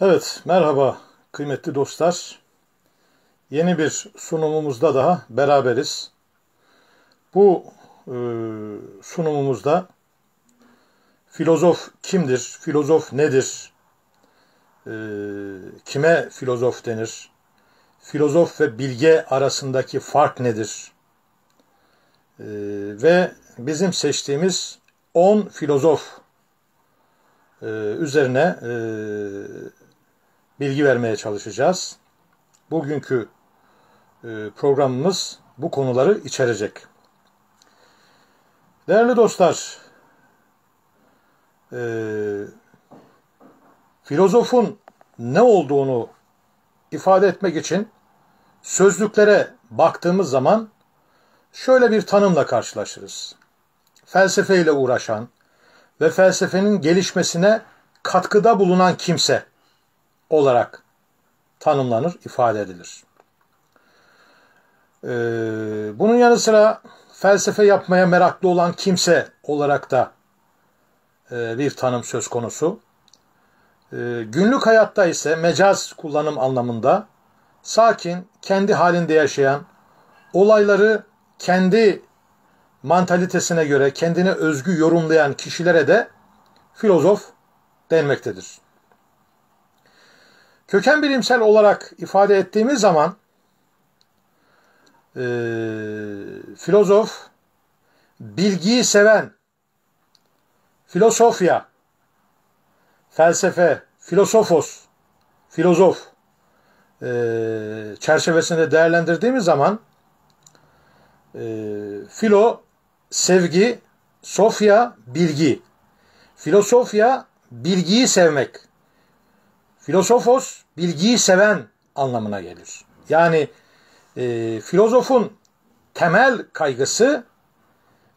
Evet, merhaba kıymetli dostlar. Yeni bir sunumumuzda daha beraberiz. Bu e, sunumumuzda filozof kimdir, filozof nedir, e, kime filozof denir, filozof ve bilge arasındaki fark nedir e, ve bizim seçtiğimiz 10 filozof e, üzerine e, bilgi vermeye çalışacağız. Bugünkü e, programımız bu konuları içerecek. Değerli dostlar, e, filozofun ne olduğunu ifade etmek için sözlüklere baktığımız zaman şöyle bir tanımla karşılaşırız. Felsefeyle uğraşan ve felsefenin gelişmesine katkıda bulunan kimse olarak tanımlanır, ifade edilir. Ee, bunun yanı sıra felsefe yapmaya meraklı olan kimse olarak da e, bir tanım söz konusu. Ee, günlük hayatta ise mecaz kullanım anlamında sakin, kendi halinde yaşayan, olayları kendi mantalitesine göre kendine özgü yorumlayan kişilere de filozof denmektedir. Köken bilimsel olarak ifade ettiğimiz zaman e, filozof bilgiyi seven filosofya felsefe filosofos filozof e, çerçevesinde değerlendirdiğimiz zaman e, filo sevgi sofya bilgi filosofya bilgiyi sevmek Filosofos bilgiyi seven anlamına gelir. Yani e, filozofun temel kaygısı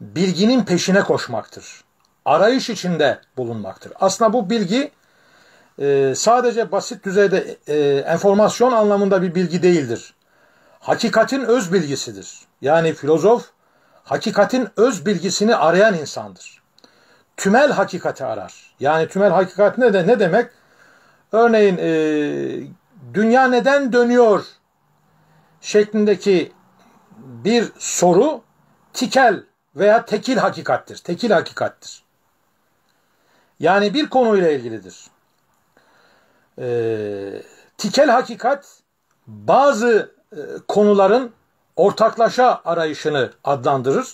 bilginin peşine koşmaktır. Arayış içinde bulunmaktır. Aslında bu bilgi e, sadece basit düzeyde e, enformasyon anlamında bir bilgi değildir. Hakikatin öz bilgisidir. Yani filozof hakikatin öz bilgisini arayan insandır. Tümel hakikati arar. Yani tümel hakikat ne de ne demek? Örneğin e, dünya neden dönüyor şeklindeki bir soru tikel veya tekil hakikattir. Tekil hakikattir. Yani bir konuyla ilgilidir. E, tikel hakikat bazı e, konuların ortaklaşa arayışını adlandırır.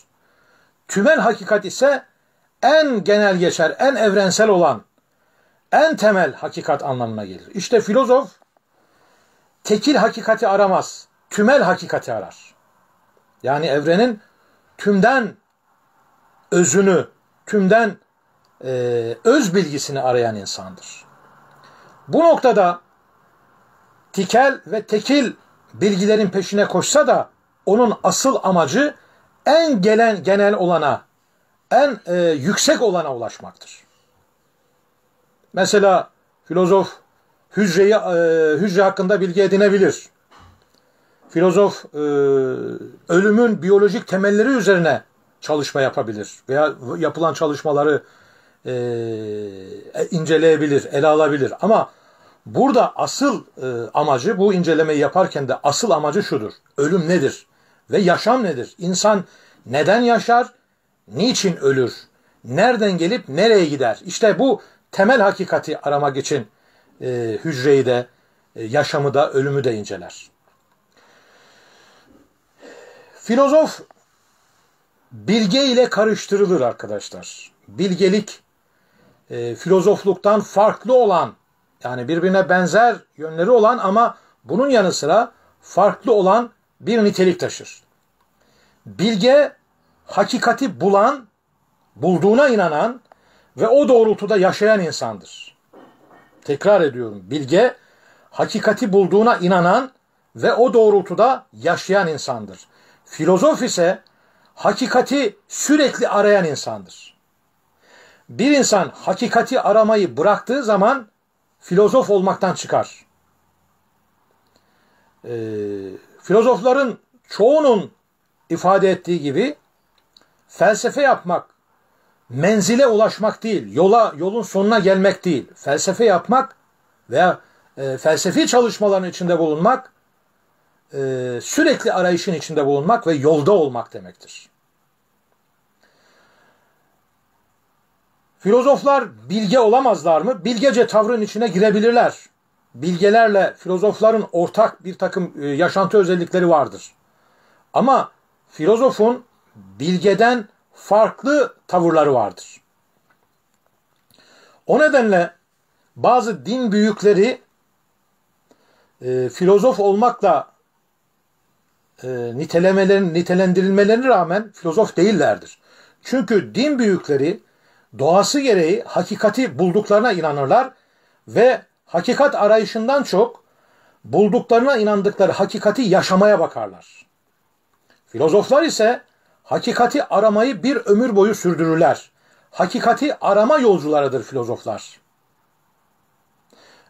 Tümel hakikat ise en genel geçer, en evrensel olan en temel hakikat anlamına gelir. İşte filozof tekil hakikati aramaz. Tümel hakikati arar. Yani evrenin tümden özünü, tümden e, öz bilgisini arayan insandır. Bu noktada tikel ve tekil bilgilerin peşine koşsa da onun asıl amacı en gelen genel olana, en e, yüksek olana ulaşmaktır. Mesela filozof hücreyi e, hücre hakkında bilgi edinebilir. Filozof e, ölümün biyolojik temelleri üzerine çalışma yapabilir veya yapılan çalışmaları e, inceleyebilir, ele alabilir. Ama burada asıl e, amacı bu incelemeyi yaparken de asıl amacı şudur. Ölüm nedir ve yaşam nedir? İnsan neden yaşar, niçin ölür, nereden gelip nereye gider? İşte bu temel hakikati aramak için e, hücreyi de, e, yaşamı da, ölümü de inceler. Filozof bilge ile karıştırılır arkadaşlar. Bilgelik e, filozofluktan farklı olan yani birbirine benzer yönleri olan ama bunun yanı sıra farklı olan bir nitelik taşır. Bilge hakikati bulan, bulduğuna inanan, ve o doğrultuda yaşayan insandır. Tekrar ediyorum. Bilge hakikati bulduğuna inanan ve o doğrultuda yaşayan insandır. Filozof ise hakikati sürekli arayan insandır. Bir insan hakikati aramayı bıraktığı zaman filozof olmaktan çıkar. Ee, filozofların çoğunun ifade ettiği gibi felsefe yapmak menzile ulaşmak değil, yola yolun sonuna gelmek değil. Felsefe yapmak veya e, felsefi çalışmaların içinde bulunmak, e, sürekli arayışın içinde bulunmak ve yolda olmak demektir. Filozoflar bilge olamazlar mı? Bilgece tavrın içine girebilirler. Bilgelerle filozofların ortak bir takım e, yaşantı özellikleri vardır. Ama filozofun bilgeden farklı tavırları vardır. O nedenle bazı din büyükleri e, filozof olmakla e, nitelemelerin nitelendirilmelerine rağmen filozof değillerdir. Çünkü din büyükleri doğası gereği hakikati bulduklarına inanırlar ve hakikat arayışından çok bulduklarına inandıkları hakikati yaşamaya bakarlar. Filozoflar ise Hakikati aramayı bir ömür boyu sürdürürler. Hakikati arama yolcularıdır filozoflar.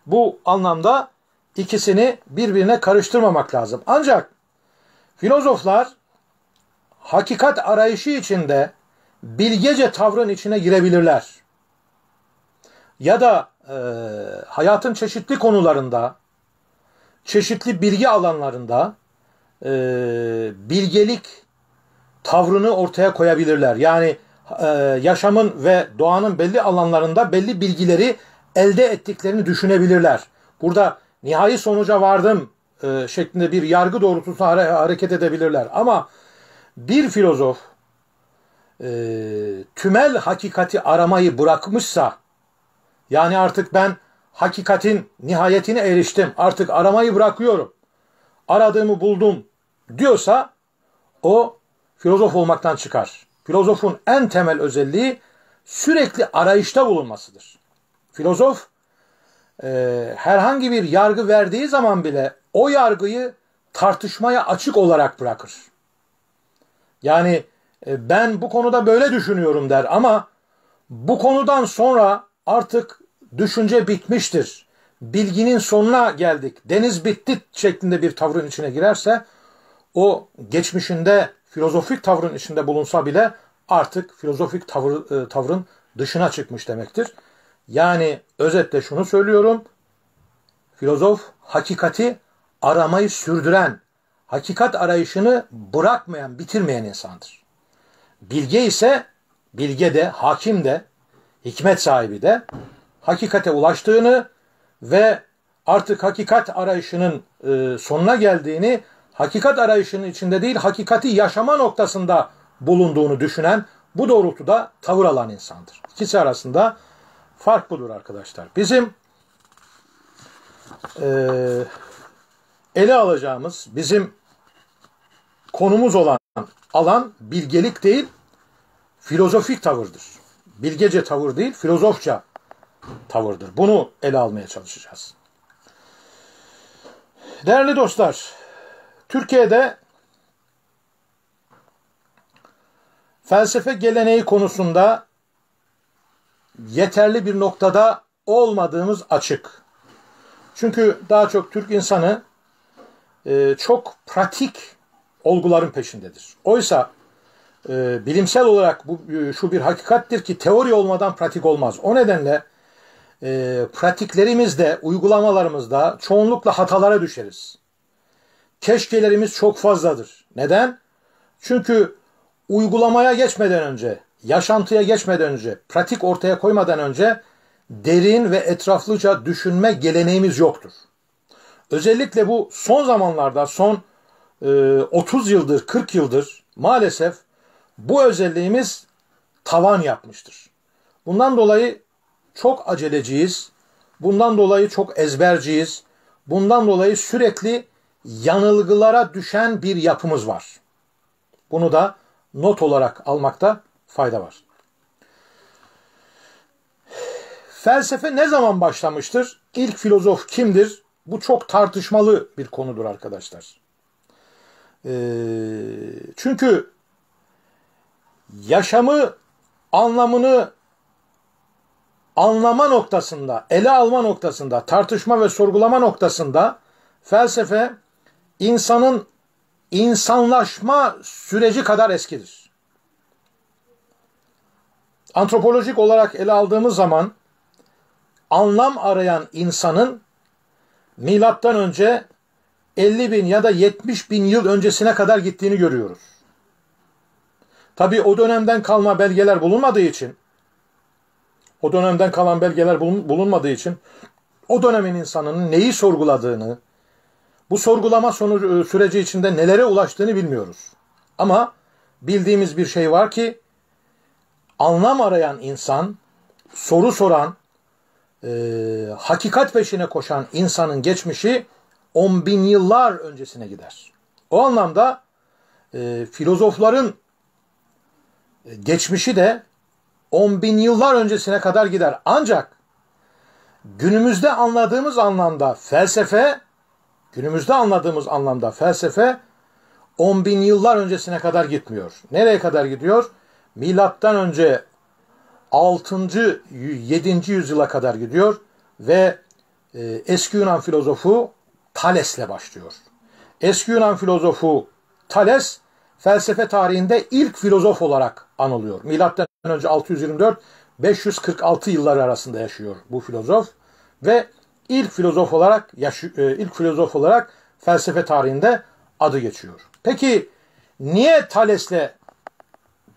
Bu anlamda ikisini birbirine karıştırmamak lazım. Ancak filozoflar hakikat arayışı içinde bilgece tavrın içine girebilirler. Ya da e, hayatın çeşitli konularında, çeşitli bilgi alanlarında e, bilgelik tavrını ortaya koyabilirler. Yani e, yaşamın ve doğanın belli alanlarında belli bilgileri elde ettiklerini düşünebilirler. Burada nihai sonuca vardım e, şeklinde bir yargı doğrultusunda hare- hareket edebilirler. Ama bir filozof e, tümel hakikati aramayı bırakmışsa yani artık ben hakikatin nihayetine eriştim artık aramayı bırakıyorum aradığımı buldum diyorsa o filozof olmaktan çıkar. Filozofun en temel özelliği sürekli arayışta bulunmasıdır. Filozof e, herhangi bir yargı verdiği zaman bile o yargıyı tartışmaya açık olarak bırakır. Yani e, ben bu konuda böyle düşünüyorum der ama bu konudan sonra artık düşünce bitmiştir. Bilginin sonuna geldik. Deniz bitti şeklinde bir tavrın içine girerse o geçmişinde filozofik tavrın içinde bulunsa bile artık filozofik tavır, e, tavrın dışına çıkmış demektir. Yani özetle şunu söylüyorum. Filozof hakikati aramayı sürdüren, hakikat arayışını bırakmayan, bitirmeyen insandır. Bilge ise bilge de, hakim de, hikmet sahibi de hakikate ulaştığını ve artık hakikat arayışının e, sonuna geldiğini hakikat arayışının içinde değil, hakikati yaşama noktasında bulunduğunu düşünen, bu doğrultuda tavır alan insandır. İkisi arasında fark budur arkadaşlar. Bizim e, ele alacağımız, bizim konumuz olan alan bilgelik değil, filozofik tavırdır. Bilgece tavır değil, filozofça tavırdır. Bunu ele almaya çalışacağız. Değerli dostlar, Türkiye'de felsefe geleneği konusunda yeterli bir noktada olmadığımız açık. Çünkü daha çok Türk insanı e, çok pratik olguların peşindedir. Oysa e, bilimsel olarak bu e, şu bir hakikattir ki teori olmadan pratik olmaz. O nedenle e, pratiklerimizde, uygulamalarımızda çoğunlukla hatalara düşeriz keşkelerimiz çok fazladır. Neden? Çünkü uygulamaya geçmeden önce, yaşantıya geçmeden önce, pratik ortaya koymadan önce derin ve etraflıca düşünme geleneğimiz yoktur. Özellikle bu son zamanlarda, son 30 e, yıldır, 40 yıldır maalesef bu özelliğimiz tavan yapmıştır. Bundan dolayı çok aceleciyiz. Bundan dolayı çok ezberciyiz. Bundan dolayı sürekli yanılgılara düşen bir yapımız var. Bunu da not olarak almakta fayda var. Felsefe ne zaman başlamıştır? İlk filozof kimdir? Bu çok tartışmalı bir konudur arkadaşlar. Ee, çünkü yaşamı anlamını anlama noktasında, ele alma noktasında, tartışma ve sorgulama noktasında felsefe insanın insanlaşma süreci kadar eskidir. Antropolojik olarak ele aldığımız zaman anlam arayan insanın milattan önce 50 bin ya da 70 bin yıl öncesine kadar gittiğini görüyoruz. Tabi o dönemden kalma belgeler bulunmadığı için o dönemden kalan belgeler bulunmadığı için o dönemin insanının neyi sorguladığını, bu sorgulama sonucu, e, süreci içinde nelere ulaştığını bilmiyoruz. Ama bildiğimiz bir şey var ki anlam arayan insan, soru soran, e, hakikat peşine koşan insanın geçmişi on bin yıllar öncesine gider. O anlamda e, filozofların e, geçmişi de on bin yıllar öncesine kadar gider. Ancak günümüzde anladığımız anlamda felsefe günümüzde anladığımız anlamda felsefe 10 bin yıllar öncesine kadar gitmiyor. Nereye kadar gidiyor? Milattan önce 6. 7. yüzyıla kadar gidiyor ve e, eski Yunan filozofu Thales'le başlıyor. Eski Yunan filozofu Thales felsefe tarihinde ilk filozof olarak anılıyor. Milattan önce 624 546 yılları arasında yaşıyor bu filozof ve ilk filozof olarak e, ilk filozof olarak felsefe tarihinde adı geçiyor. Peki niye Thales'le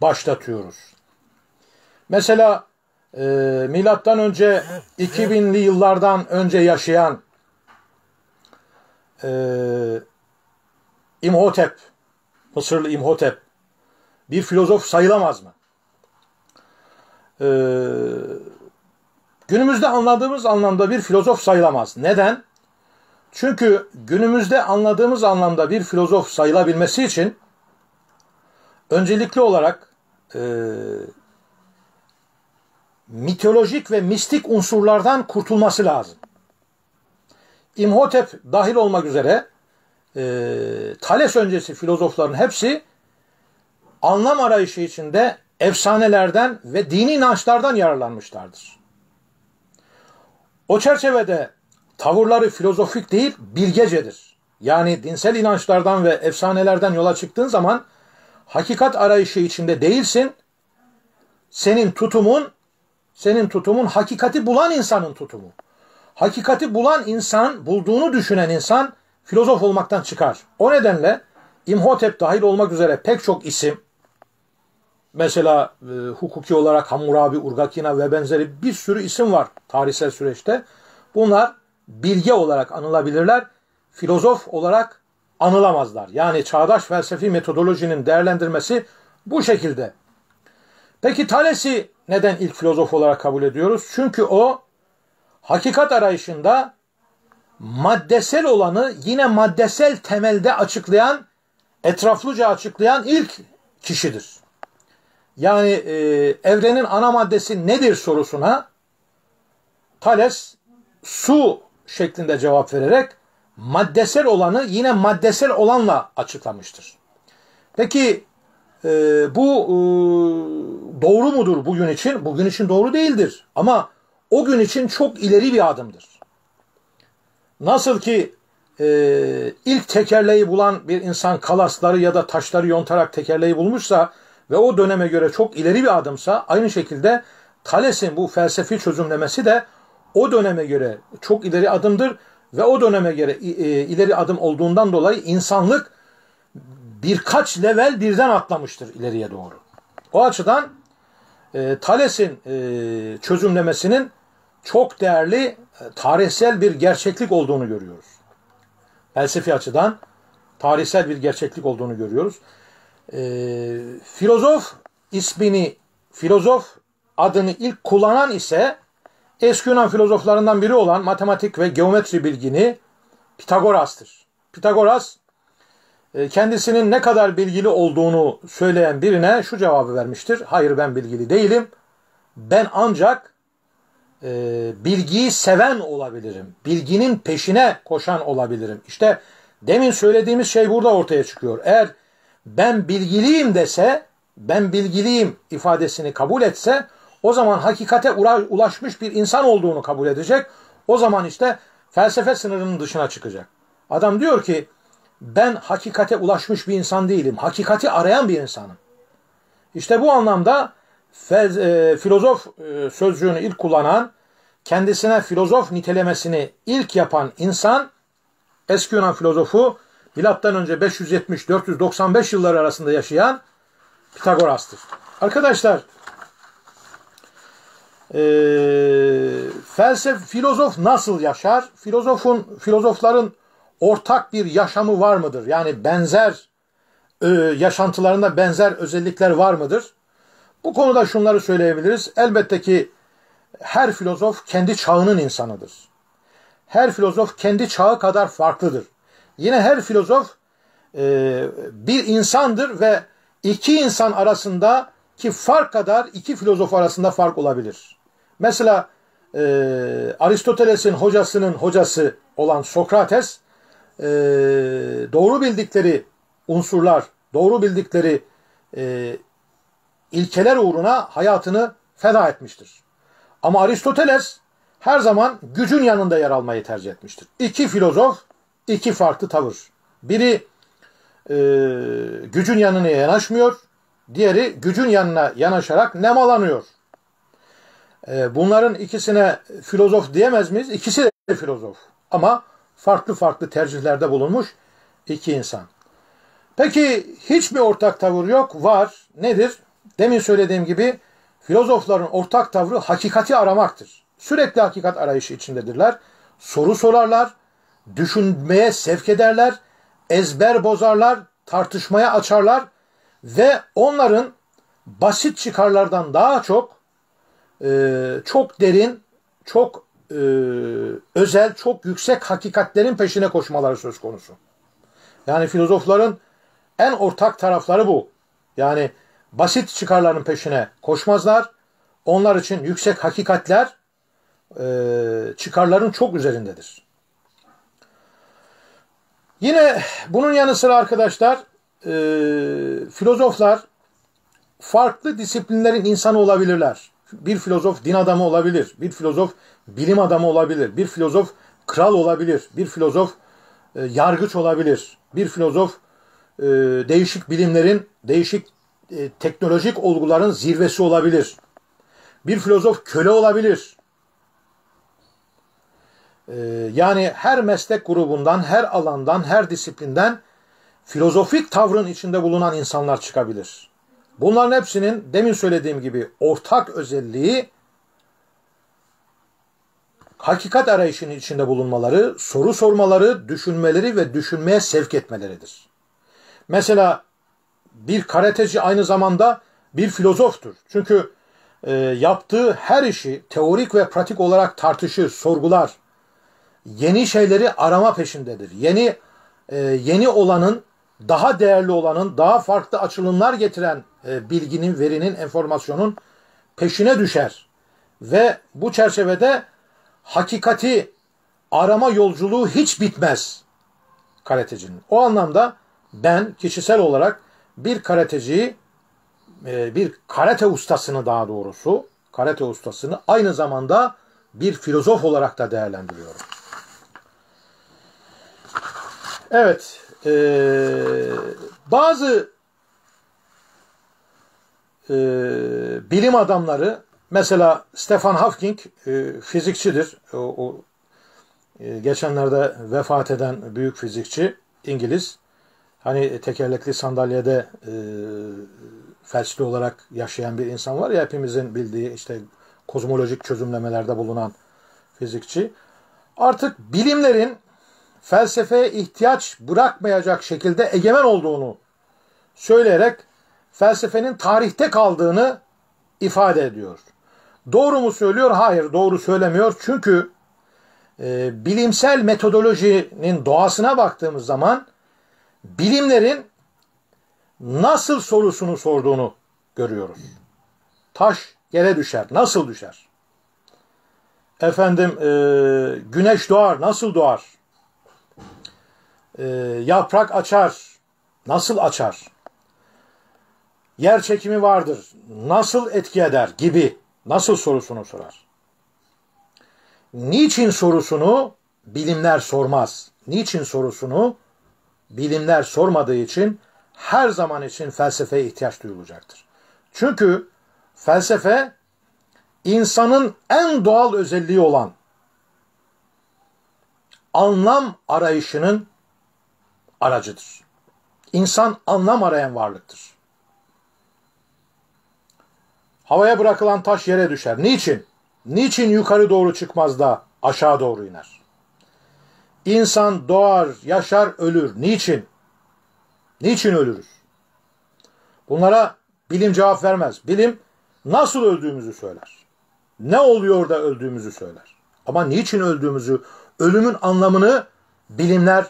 başlatıyoruz? Mesela e, milattan önce 2000'li yıllardan önce yaşayan e, İmhotep, Mısırlı İmhotep bir filozof sayılamaz mı? Ee, günümüzde anladığımız anlamda bir filozof sayılamaz. Neden? Çünkü günümüzde anladığımız anlamda bir filozof sayılabilmesi için öncelikli olarak e, mitolojik ve mistik unsurlardan kurtulması lazım. İmhotep dahil olmak üzere e, Thales öncesi filozofların hepsi anlam arayışı içinde efsanelerden ve dini inançlardan yararlanmışlardır. O çerçevede tavırları filozofik değil bilgecedir. Yani dinsel inançlardan ve efsanelerden yola çıktığın zaman hakikat arayışı içinde değilsin. Senin tutumun senin tutumun hakikati bulan insanın tutumu. Hakikati bulan insan, bulduğunu düşünen insan filozof olmaktan çıkar. O nedenle İmhotep dahil olmak üzere pek çok isim Mesela e, hukuki olarak Hammurabi, Urgakina ve benzeri bir sürü isim var tarihsel süreçte. Bunlar bilge olarak anılabilirler. Filozof olarak anılamazlar. Yani çağdaş felsefi metodolojinin değerlendirmesi bu şekilde. Peki Thales'i neden ilk filozof olarak kabul ediyoruz? Çünkü o hakikat arayışında maddesel olanı yine maddesel temelde açıklayan, etraflıca açıklayan ilk kişidir yani e, evrenin ana maddesi nedir sorusuna Thales su şeklinde cevap vererek maddesel olanı yine maddesel olanla açıklamıştır. Peki e, bu e, doğru mudur bugün için? Bugün için doğru değildir. Ama o gün için çok ileri bir adımdır. Nasıl ki e, ilk tekerleği bulan bir insan kalasları ya da taşları yontarak tekerleği bulmuşsa ve o döneme göre çok ileri bir adımsa aynı şekilde Thales'in bu felsefi çözümlemesi de o döneme göre çok ileri adımdır ve o döneme göre e, ileri adım olduğundan dolayı insanlık birkaç level birden atlamıştır ileriye doğru. O açıdan e, Thales'in e, çözümlemesinin çok değerli e, tarihsel bir gerçeklik olduğunu görüyoruz. Felsefi açıdan tarihsel bir gerçeklik olduğunu görüyoruz e, filozof ismini, filozof adını ilk kullanan ise eski Yunan filozoflarından biri olan matematik ve geometri bilgini Pitagoras'tır. Pitagoras e, kendisinin ne kadar bilgili olduğunu söyleyen birine şu cevabı vermiştir. Hayır ben bilgili değilim. Ben ancak e, bilgiyi seven olabilirim. Bilginin peşine koşan olabilirim. İşte demin söylediğimiz şey burada ortaya çıkıyor. Eğer ben bilgiliyim dese, ben bilgiliyim ifadesini kabul etse o zaman hakikate ulaşmış bir insan olduğunu kabul edecek. O zaman işte felsefe sınırının dışına çıkacak. Adam diyor ki ben hakikate ulaşmış bir insan değilim. Hakikati arayan bir insanım. İşte bu anlamda fel, e, filozof e, sözcüğünü ilk kullanan, kendisine filozof nitelemesini ilk yapan insan eski Yunan filozofu Milattan önce 570-495 yılları arasında yaşayan Pitagoras'tır. Arkadaşlar e, felsef filozof nasıl yaşar? Filozofun filozofların ortak bir yaşamı var mıdır? Yani benzer e, yaşantılarında benzer özellikler var mıdır? Bu konuda şunları söyleyebiliriz. Elbette ki her filozof kendi çağının insanıdır. Her filozof kendi çağı kadar farklıdır. Yine her filozof e, bir insandır ve iki insan arasında ki fark kadar iki filozof arasında fark olabilir. Mesela e, Aristoteles'in hocasının hocası olan Sokrates e, doğru bildikleri unsurlar, doğru bildikleri e, ilkeler uğruna hayatını feda etmiştir. Ama Aristoteles her zaman gücün yanında yer almayı tercih etmiştir. İki filozof iki farklı tavır. Biri e, gücün yanına yanaşmıyor, diğeri gücün yanına yanaşarak nemalanıyor. E, bunların ikisine filozof diyemez miyiz? İkisi de filozof ama farklı farklı tercihlerde bulunmuş iki insan. Peki hiç hiçbir ortak tavır yok, var. Nedir? Demin söylediğim gibi filozofların ortak tavrı hakikati aramaktır. Sürekli hakikat arayışı içindedirler. Soru sorarlar düşünmeye sevk ederler, ezber bozarlar, tartışmaya açarlar ve onların basit çıkarlardan daha çok e, çok derin, çok e, özel, çok yüksek hakikatlerin peşine koşmaları söz konusu. Yani filozofların en ortak tarafları bu. Yani basit çıkarların peşine koşmazlar. Onlar için yüksek hakikatler e, çıkarların çok üzerindedir. Yine bunun yanı sıra arkadaşlar e, filozoflar farklı disiplinlerin insanı olabilirler. Bir filozof din adamı olabilir, bir filozof bilim adamı olabilir, bir filozof kral olabilir, bir filozof e, yargıç olabilir, bir filozof e, değişik bilimlerin, değişik e, teknolojik olguların zirvesi olabilir. Bir filozof köle olabilir, ee, yani her meslek grubundan, her alandan, her disiplinden filozofik tavrın içinde bulunan insanlar çıkabilir. Bunların hepsinin demin söylediğim gibi ortak özelliği hakikat arayışının içinde bulunmaları, soru sormaları, düşünmeleri ve düşünmeye sevk etmeleridir. Mesela bir karateci aynı zamanda bir filozoftur. Çünkü e, yaptığı her işi teorik ve pratik olarak tartışır, sorgular, yeni şeyleri arama peşindedir. Yeni e, yeni olanın, daha değerli olanın, daha farklı açılımlar getiren e, bilginin, verinin, enformasyonun peşine düşer. Ve bu çerçevede hakikati arama yolculuğu hiç bitmez karatecinin. O anlamda ben kişisel olarak bir karateciyi, e, bir karate ustasını daha doğrusu, karate ustasını aynı zamanda bir filozof olarak da değerlendiriyorum. Evet. E, bazı e, bilim adamları mesela Stefan Hawking e, fizikçidir. O, o e, geçenlerde vefat eden büyük fizikçi İngiliz. Hani tekerlekli sandalyede e, felçli olarak yaşayan bir insan var ya hepimizin bildiği işte kozmolojik çözümlemelerde bulunan fizikçi. Artık bilimlerin felsefeye ihtiyaç bırakmayacak şekilde egemen olduğunu söyleyerek felsefenin tarihte kaldığını ifade ediyor. Doğru mu söylüyor? Hayır, doğru söylemiyor. Çünkü e, bilimsel metodolojinin doğasına baktığımız zaman bilimlerin nasıl sorusunu sorduğunu görüyoruz. Taş yere düşer, nasıl düşer? Efendim e, güneş doğar, nasıl doğar? e, yaprak açar. Nasıl açar? Yer çekimi vardır. Nasıl etki eder gibi nasıl sorusunu sorar. Niçin sorusunu bilimler sormaz. Niçin sorusunu bilimler sormadığı için her zaman için felsefeye ihtiyaç duyulacaktır. Çünkü felsefe insanın en doğal özelliği olan anlam arayışının aracıdır. İnsan anlam arayan varlıktır. Havaya bırakılan taş yere düşer. Niçin? Niçin yukarı doğru çıkmaz da aşağı doğru iner? İnsan doğar, yaşar, ölür. Niçin? Niçin ölürüz? Bunlara bilim cevap vermez. Bilim nasıl öldüğümüzü söyler. Ne oluyor da öldüğümüzü söyler. Ama niçin öldüğümüzü, ölümün anlamını bilimler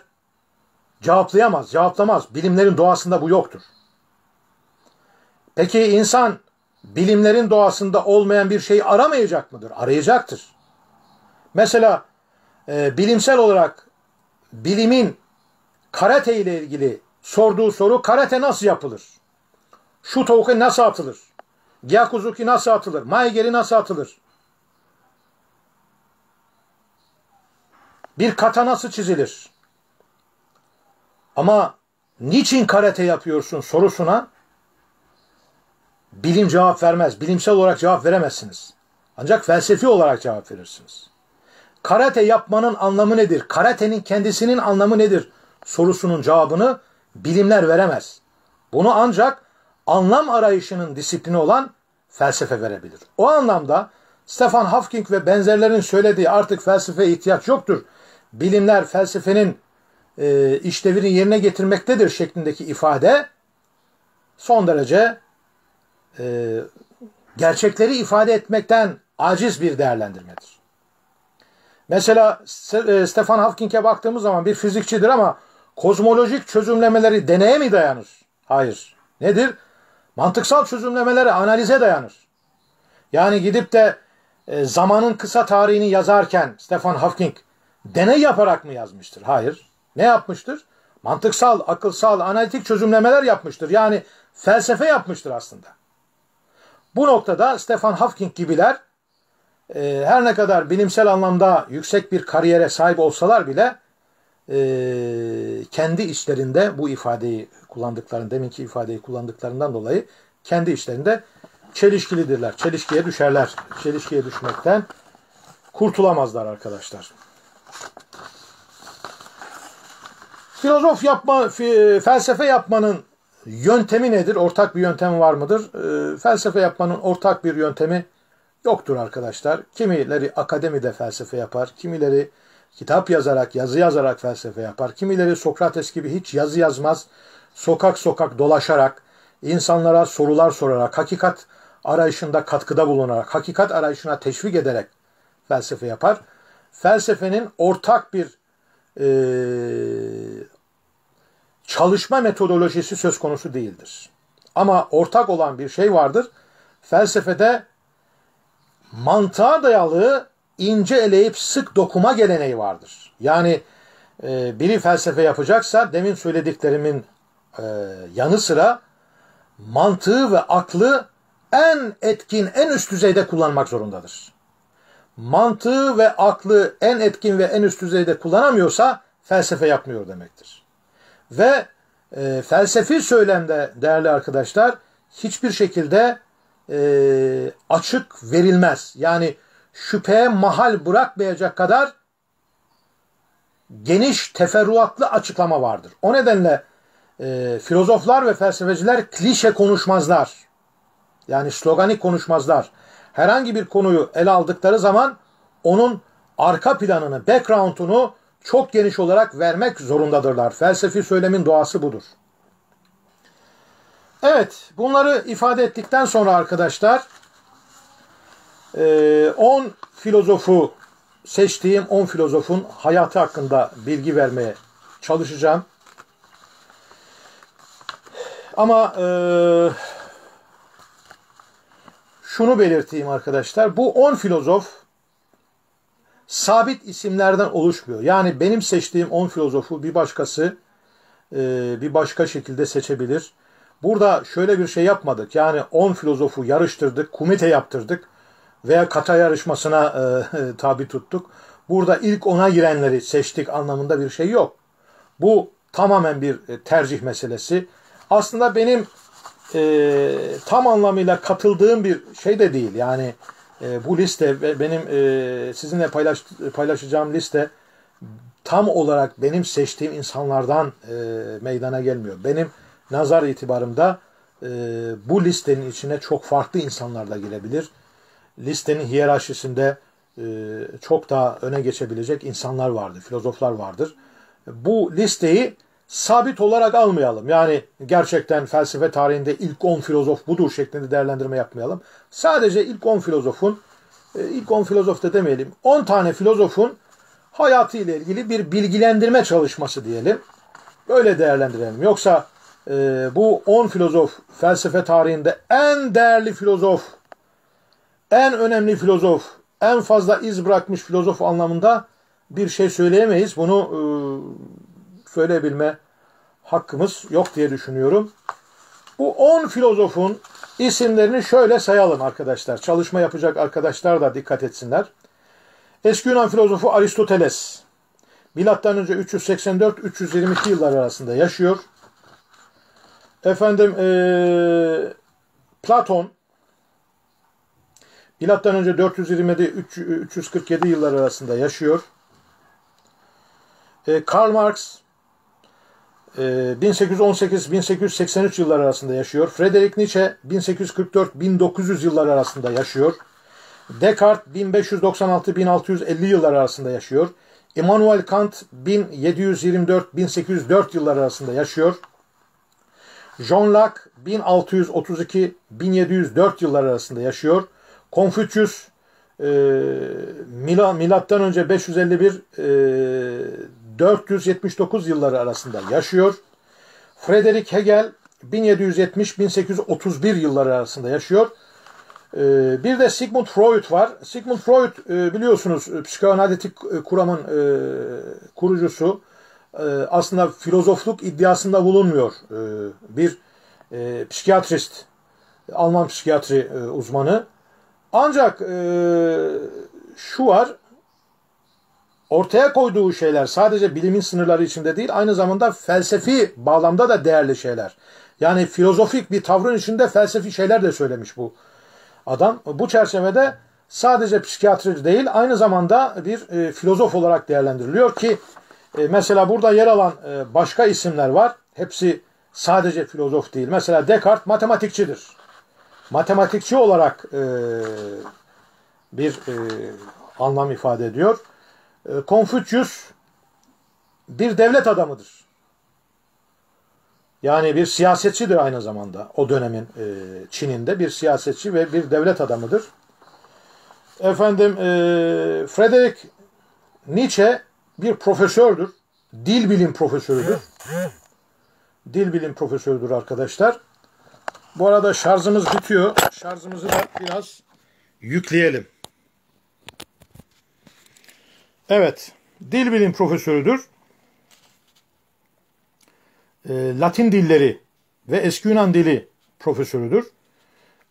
cevaplayamaz, cevaplamaz. Bilimlerin doğasında bu yoktur. Peki insan bilimlerin doğasında olmayan bir şeyi aramayacak mıdır? Arayacaktır. Mesela e, bilimsel olarak bilimin karate ile ilgili sorduğu soru karate nasıl yapılır? Şu tovuka nasıl atılır? Gyakuzuki nasıl atılır? Maygeri nasıl atılır? Bir kata nasıl çizilir? Ama niçin karate yapıyorsun sorusuna bilim cevap vermez. Bilimsel olarak cevap veremezsiniz. Ancak felsefi olarak cevap verirsiniz. Karate yapmanın anlamı nedir? Karatenin kendisinin anlamı nedir? Sorusunun cevabını bilimler veremez. Bunu ancak anlam arayışının disiplini olan felsefe verebilir. O anlamda Stefan Hawking ve benzerlerinin söylediği artık felsefeye ihtiyaç yoktur. Bilimler felsefenin e, işlevini yerine getirmektedir şeklindeki ifade son derece e, gerçekleri ifade etmekten aciz bir değerlendirmedir. Mesela e, Stefan Hawking'e baktığımız zaman bir fizikçidir ama kozmolojik çözümlemeleri deneye mi dayanır? Hayır. Nedir? Mantıksal çözümlemeleri analize dayanır. Yani gidip de e, zamanın kısa tarihini yazarken Stefan Hawking deney yaparak mı yazmıştır? Hayır ne yapmıştır? Mantıksal, akılsal, analitik çözümlemeler yapmıştır. Yani felsefe yapmıştır aslında. Bu noktada Stefan Hawking gibiler e, her ne kadar bilimsel anlamda yüksek bir kariyere sahip olsalar bile e, kendi işlerinde bu ifadeyi kullandıklarını, deminki ifadeyi kullandıklarından dolayı kendi işlerinde çelişkilidirler. Çelişkiye düşerler. Çelişkiye düşmekten kurtulamazlar arkadaşlar. Filozof yapma, felsefe yapmanın yöntemi nedir? Ortak bir yöntem var mıdır? Ee, felsefe yapmanın ortak bir yöntemi yoktur arkadaşlar. Kimileri akademide felsefe yapar, kimileri kitap yazarak, yazı yazarak felsefe yapar. Kimileri Sokrates gibi hiç yazı yazmaz, sokak sokak dolaşarak, insanlara sorular sorarak, hakikat arayışında katkıda bulunarak, hakikat arayışına teşvik ederek felsefe yapar. Felsefenin ortak bir e, çalışma metodolojisi söz konusu değildir. Ama ortak olan bir şey vardır. Felsefede mantığa dayalı ince eleyip sık dokuma geleneği vardır. Yani e, biri felsefe yapacaksa demin söylediklerimin e, yanı sıra mantığı ve aklı en etkin, en üst düzeyde kullanmak zorundadır mantığı ve aklı en etkin ve en üst düzeyde kullanamıyorsa felsefe yapmıyor demektir. Ve e, felsefi söylemde değerli arkadaşlar hiçbir şekilde e, açık verilmez. Yani şüpheye mahal bırakmayacak kadar geniş teferruatlı açıklama vardır. O nedenle e, filozoflar ve felsefeciler klişe konuşmazlar. Yani sloganik konuşmazlar herhangi bir konuyu ele aldıkları zaman onun arka planını, background'unu çok geniş olarak vermek zorundadırlar. Felsefi söylemin doğası budur. Evet, bunları ifade ettikten sonra arkadaşlar 10 e, filozofu seçtiğim 10 filozofun hayatı hakkında bilgi vermeye çalışacağım. Ama eee şunu belirteyim arkadaşlar. Bu 10 filozof sabit isimlerden oluşmuyor. Yani benim seçtiğim 10 filozofu bir başkası e, bir başka şekilde seçebilir. Burada şöyle bir şey yapmadık. Yani 10 filozofu yarıştırdık, kumite yaptırdık veya kata yarışmasına e, tabi tuttuk. Burada ilk ona girenleri seçtik anlamında bir şey yok. Bu tamamen bir e, tercih meselesi. Aslında benim e, tam anlamıyla katıldığım bir şey de değil. Yani e, bu liste benim e, sizinle paylaş, paylaşacağım liste tam olarak benim seçtiğim insanlardan e, meydana gelmiyor. Benim nazar itibarımda e, bu listenin içine çok farklı insanlar da girebilir. Listenin hiyerarşisinde e, çok daha öne geçebilecek insanlar vardır, filozoflar vardır. Bu listeyi sabit olarak almayalım. Yani gerçekten felsefe tarihinde ilk 10 filozof budur şeklinde değerlendirme yapmayalım. Sadece ilk 10 filozofun, e, ilk 10 filozof da demeyelim, 10 tane filozofun hayatı ile ilgili bir bilgilendirme çalışması diyelim. Böyle değerlendirelim. Yoksa e, bu 10 filozof felsefe tarihinde en değerli filozof, en önemli filozof, en fazla iz bırakmış filozof anlamında bir şey söyleyemeyiz. Bunu e, söyleyebilme hakkımız yok diye düşünüyorum. Bu 10 filozofun isimlerini şöyle sayalım arkadaşlar. Çalışma yapacak arkadaşlar da dikkat etsinler. Eski Yunan filozofu Aristoteles. Milattan önce 384-322 yıllar arasında yaşıyor. Efendim ee, Platon Milattan önce 427-347 yıllar arasında yaşıyor. E, Karl Marx 1818-1883 ee, yılları arasında yaşıyor. Frederick Nietzsche 1844-1900 yılları arasında yaşıyor. Descartes 1596-1650 yılları arasında yaşıyor. Immanuel Kant 1724-1804 yılları arasında yaşıyor. John Locke 1632-1704 yılları arasında yaşıyor. Konfüçyüs e, Milattan önce 551 e, 479 yılları arasında yaşıyor. Frederick Hegel 1770-1831 yılları arasında yaşıyor. Ee, bir de Sigmund Freud var. Sigmund Freud e, biliyorsunuz e, psikoanalitik e, kuramın kurucusu. Aslında filozofluk iddiasında bulunmuyor. Bir psikiyatrist, Alman psikiyatri uzmanı. Ancak şu var, ortaya koyduğu şeyler sadece bilimin sınırları içinde değil aynı zamanda felsefi bağlamda da değerli şeyler. Yani filozofik bir tavrın içinde felsefi şeyler de söylemiş bu adam. Bu çerçevede sadece psikiyatri değil aynı zamanda bir e, filozof olarak değerlendiriliyor ki e, mesela burada yer alan e, başka isimler var. Hepsi sadece filozof değil. Mesela Descartes matematikçidir. Matematikçi olarak e, bir e, anlam ifade ediyor. Ee, Konfüçyüs bir devlet adamıdır. Yani bir siyasetçidir aynı zamanda. O dönemin e, Çin'inde bir siyasetçi ve bir devlet adamıdır. Efendim e, Frederick Nietzsche bir profesördür. Dil bilim profesörüdür. Dil bilim profesörüdür arkadaşlar. Bu arada şarjımız bitiyor. Şarjımızı da biraz yükleyelim. Evet, dil bilim profesörüdür. Ee, Latin dilleri ve eski Yunan dili profesörüdür.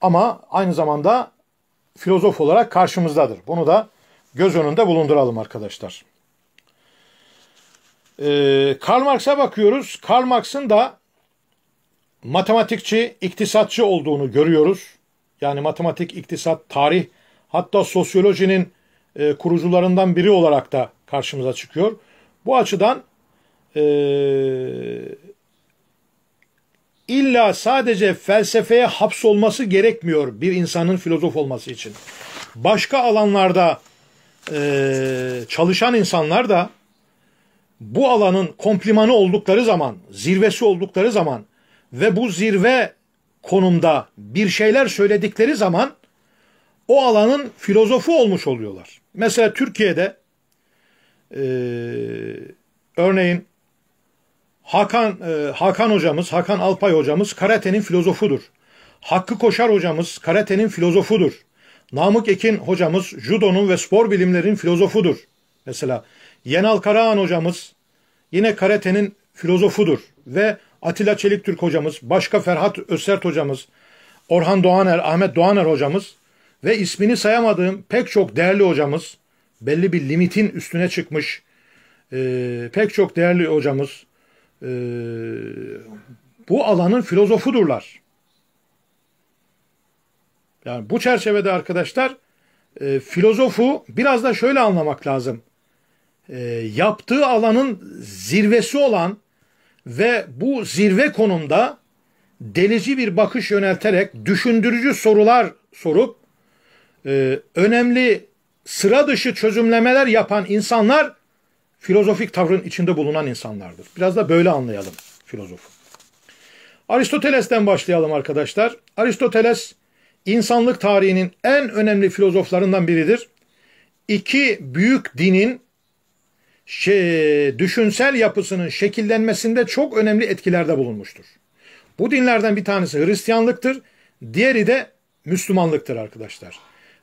Ama aynı zamanda filozof olarak karşımızdadır. Bunu da göz önünde bulunduralım arkadaşlar. Ee, Karl Marx'a bakıyoruz. Karl Marx'ın da matematikçi, iktisatçı olduğunu görüyoruz. Yani matematik, iktisat, tarih hatta sosyolojinin e, kurucularından biri olarak da karşımıza çıkıyor. Bu açıdan e, illa sadece felsefeye hapsolması gerekmiyor bir insanın filozof olması için. Başka alanlarda e, çalışan insanlar da bu alanın komplimanı oldukları zaman, zirvesi oldukları zaman ve bu zirve konumda bir şeyler söyledikleri zaman o alanın filozofu olmuş oluyorlar. Mesela Türkiye'de e, örneğin Hakan e, Hakan hocamız, Hakan Alpay hocamız karatenin filozofudur. Hakkı Koşar hocamız karatenin filozofudur. Namık Ekin hocamız judonun ve spor bilimlerin filozofudur. Mesela Yenal Karahan hocamız yine karatenin filozofudur ve Atilla Çeliktürk hocamız, başka Ferhat Özsert hocamız, Orhan Doğaner, Ahmet Doğaner hocamız ve ismini sayamadığım pek çok değerli hocamız, belli bir limitin üstüne çıkmış e, pek çok değerli hocamız e, bu alanın filozofudurlar. Yani bu çerçevede arkadaşlar e, filozofu biraz da şöyle anlamak lazım. E, yaptığı alanın zirvesi olan ve bu zirve konumda delici bir bakış yönelterek düşündürücü sorular sorup ee, önemli sıra dışı çözümlemeler yapan insanlar filozofik tavrın içinde bulunan insanlardır. Biraz da böyle anlayalım filozofu. Aristoteles'ten başlayalım arkadaşlar. Aristoteles insanlık tarihinin en önemli filozoflarından biridir. İki büyük dinin şey, düşünsel yapısının şekillenmesinde çok önemli etkilerde bulunmuştur. Bu dinlerden bir tanesi Hristiyanlıktır, diğeri de Müslümanlıktır arkadaşlar.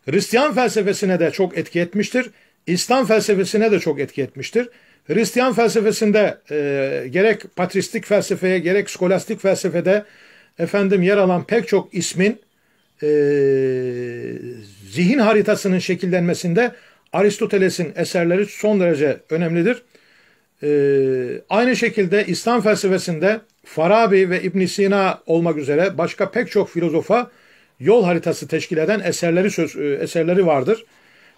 Hristiyan felsefesine de çok etki etmiştir. İslam felsefesine de çok etki etmiştir. Hristiyan felsefesinde e, gerek patristik felsefeye gerek skolastik felsefede efendim yer alan pek çok ismin e, zihin haritasının şekillenmesinde Aristoteles'in eserleri son derece önemlidir. E, aynı şekilde İslam felsefesinde Farabi ve İbn Sina olmak üzere başka pek çok filozofa yol haritası teşkil eden eserleri söz, e, eserleri vardır.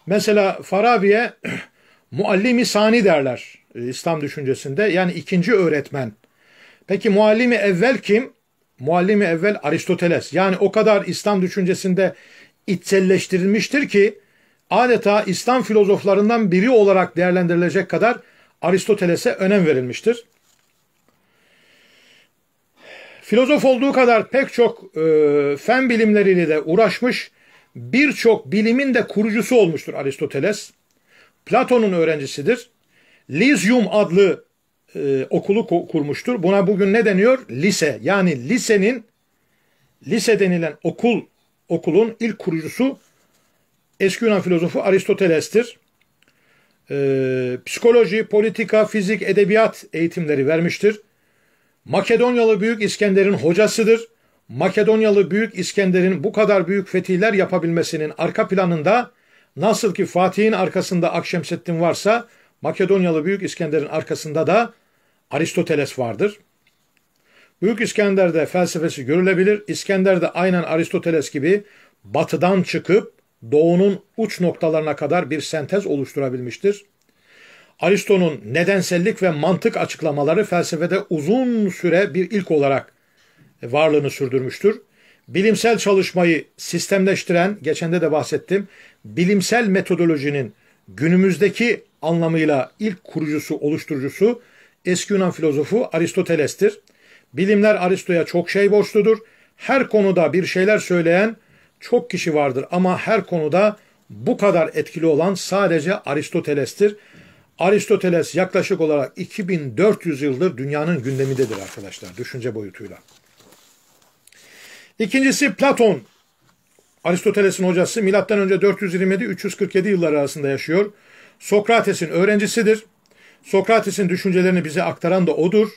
Mesela Farabi'ye muallimi sani derler e, İslam düşüncesinde. Yani ikinci öğretmen. Peki muallimi evvel kim? Muallimi evvel Aristoteles. Yani o kadar İslam düşüncesinde içselleştirilmiştir ki adeta İslam filozoflarından biri olarak değerlendirilecek kadar Aristoteles'e önem verilmiştir. Filozof olduğu kadar pek çok e, fen bilimleriyle de uğraşmış, birçok bilimin de kurucusu olmuştur Aristoteles. Platon'un öğrencisidir. Lizyum adlı e, okulu kurmuştur. Buna bugün ne deniyor? Lise. Yani lisenin lise denilen okul okulun ilk kurucusu eski Yunan filozofu Aristoteles'tir. E, psikoloji, politika, fizik, edebiyat eğitimleri vermiştir. Makedonyalı Büyük İskender'in hocasıdır. Makedonyalı Büyük İskender'in bu kadar büyük fetihler yapabilmesinin arka planında nasıl ki Fatih'in arkasında Akşemseddin varsa Makedonyalı Büyük İskender'in arkasında da Aristoteles vardır. Büyük İskender'de felsefesi görülebilir. İskender de aynen Aristoteles gibi batıdan çıkıp doğunun uç noktalarına kadar bir sentez oluşturabilmiştir. Aristo'nun nedensellik ve mantık açıklamaları felsefede uzun süre bir ilk olarak varlığını sürdürmüştür. Bilimsel çalışmayı sistemleştiren, geçende de bahsettim, bilimsel metodolojinin günümüzdeki anlamıyla ilk kurucusu, oluşturucusu eski Yunan filozofu Aristoteles'tir. Bilimler Aristo'ya çok şey borçludur. Her konuda bir şeyler söyleyen çok kişi vardır ama her konuda bu kadar etkili olan sadece Aristoteles'tir. Aristoteles yaklaşık olarak 2400 yıldır dünyanın gündemindedir arkadaşlar düşünce boyutuyla. İkincisi Platon. Aristoteles'in hocası milattan önce 427-347 yıllar arasında yaşıyor. Sokrates'in öğrencisidir. Sokrates'in düşüncelerini bize aktaran da odur.